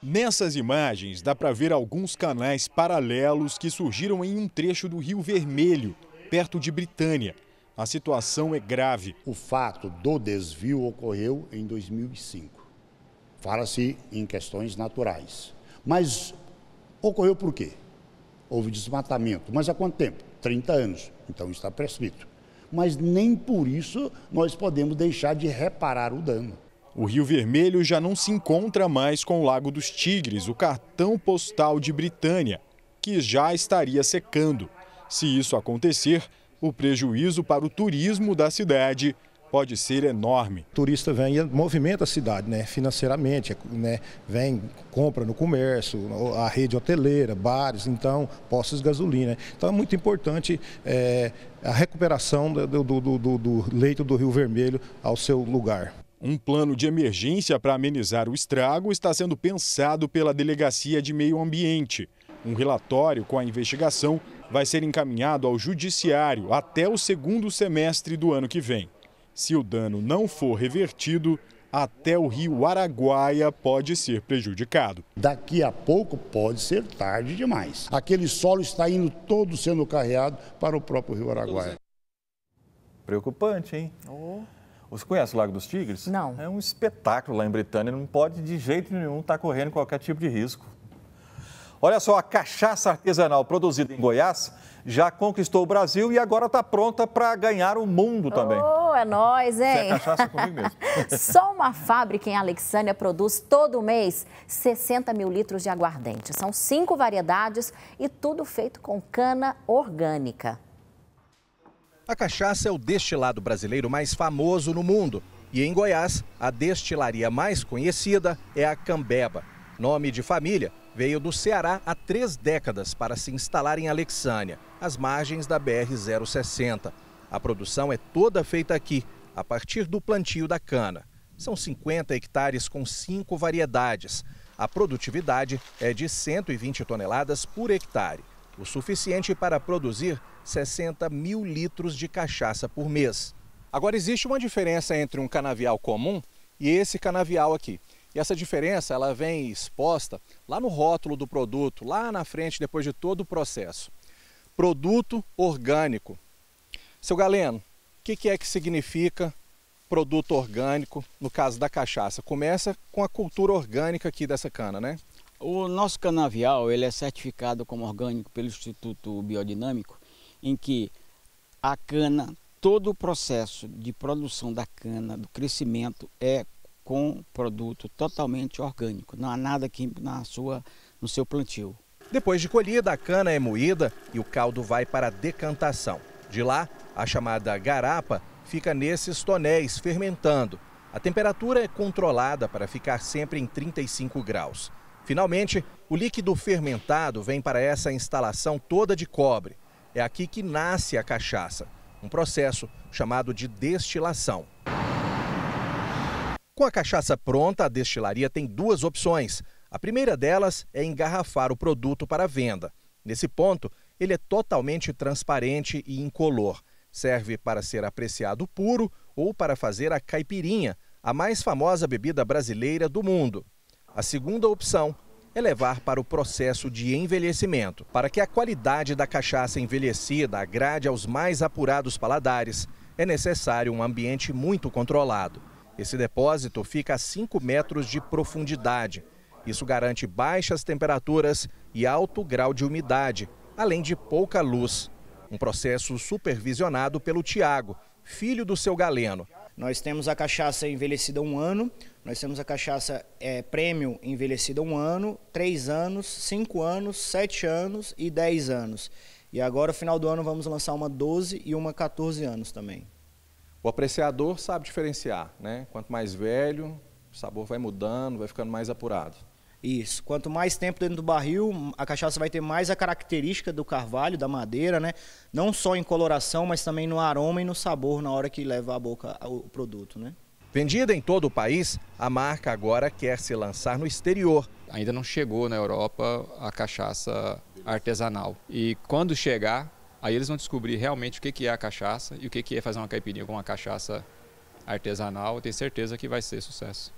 Nessas imagens dá para ver alguns canais paralelos que surgiram em um trecho do Rio Vermelho, perto de Britânia. A situação é grave. O fato do desvio ocorreu em 2005. Fala-se em questões naturais. Mas ocorreu por quê? Houve desmatamento. Mas há quanto tempo? 30 anos. Então está prescrito. Mas nem por isso nós podemos deixar de reparar o dano. O Rio Vermelho já não se encontra mais com o Lago dos Tigres, o cartão postal de Britânia, que já estaria secando. Se isso acontecer, o prejuízo para o turismo da cidade pode ser enorme. O turista vem e movimenta a cidade né, financeiramente, né, vem, compra no comércio, a rede hoteleira, bares, então, postos de gasolina. Então é muito importante é, a recuperação do, do, do, do leito do Rio Vermelho ao seu lugar. Um plano de emergência para amenizar o estrago está sendo pensado pela Delegacia de Meio Ambiente. Um relatório com a investigação vai ser encaminhado ao Judiciário até o segundo semestre do ano que vem. Se o dano não for revertido, até o rio Araguaia pode ser prejudicado. Daqui a pouco pode ser tarde demais. Aquele solo está indo todo sendo carreado para o próprio rio Araguaia. Preocupante, hein? Oh. Você conhece o Lago dos Tigres? Não. É um espetáculo lá em Britânia, não pode de jeito nenhum estar tá correndo qualquer tipo de risco. Olha só, a cachaça artesanal produzida em Goiás já conquistou o Brasil e agora está pronta para ganhar o mundo também. Oh, é nós, é hein? é cachaça comigo mesmo. Só uma fábrica em Alexânia produz todo mês 60 mil litros de aguardente. São cinco variedades e tudo feito com cana orgânica. A cachaça é o destilado brasileiro mais famoso no mundo. E em Goiás, a destilaria mais conhecida é a Cambeba. Nome de família, veio do Ceará há três décadas para se instalar em Alexânia, às margens da BR-060. A produção é toda feita aqui, a partir do plantio da cana. São 50 hectares com cinco variedades. A produtividade é de 120 toneladas por hectare o suficiente para produzir 60 mil litros de cachaça por mês. Agora, existe uma diferença entre um canavial comum e esse canavial aqui. E essa diferença ela vem exposta lá no rótulo do produto, lá na frente, depois de todo o processo. Produto orgânico. Seu Galeno, o que, que é que significa produto orgânico, no caso da cachaça? Começa com a cultura orgânica aqui dessa cana, né? O nosso canavial ele é certificado como orgânico pelo Instituto Biodinâmico, em que a cana, todo o processo de produção da cana, do crescimento, é com produto totalmente orgânico. Não há nada aqui na sua, no seu plantio. Depois de colhida, a cana é moída e o caldo vai para a decantação. De lá, a chamada garapa fica nesses tonéis fermentando. A temperatura é controlada para ficar sempre em 35 graus. Finalmente, o líquido fermentado vem para essa instalação toda de cobre. É aqui que nasce a cachaça, um processo chamado de destilação. Com a cachaça pronta, a destilaria tem duas opções. A primeira delas é engarrafar o produto para venda. Nesse ponto, ele é totalmente transparente e incolor. Serve para ser apreciado puro ou para fazer a caipirinha, a mais famosa bebida brasileira do mundo. A segunda opção é levar para o processo de envelhecimento. Para que a qualidade da cachaça envelhecida agrade aos mais apurados paladares, é necessário um ambiente muito controlado. Esse depósito fica a 5 metros de profundidade. Isso garante baixas temperaturas e alto grau de umidade, além de pouca luz. Um processo supervisionado pelo Tiago, filho do seu galeno. Nós temos a cachaça envelhecida um ano, nós temos a cachaça é, prêmio envelhecida um ano, três anos, cinco anos, sete anos e dez anos. E agora, no final do ano, vamos lançar uma 12 e uma 14 anos também. O apreciador sabe diferenciar, né? Quanto mais velho, o sabor vai mudando, vai ficando mais apurado. Isso. Quanto mais tempo dentro do barril, a cachaça vai ter mais a característica do carvalho, da madeira, né? Não só em coloração, mas também no aroma e no sabor na hora que leva à boca o produto, né? Vendida em todo o país, a marca agora quer se lançar no exterior. Ainda não chegou na Europa a cachaça artesanal. E quando chegar, aí eles vão descobrir realmente o que é a cachaça e o que é fazer uma caipirinha com uma cachaça artesanal. Eu tenho certeza que vai ser sucesso.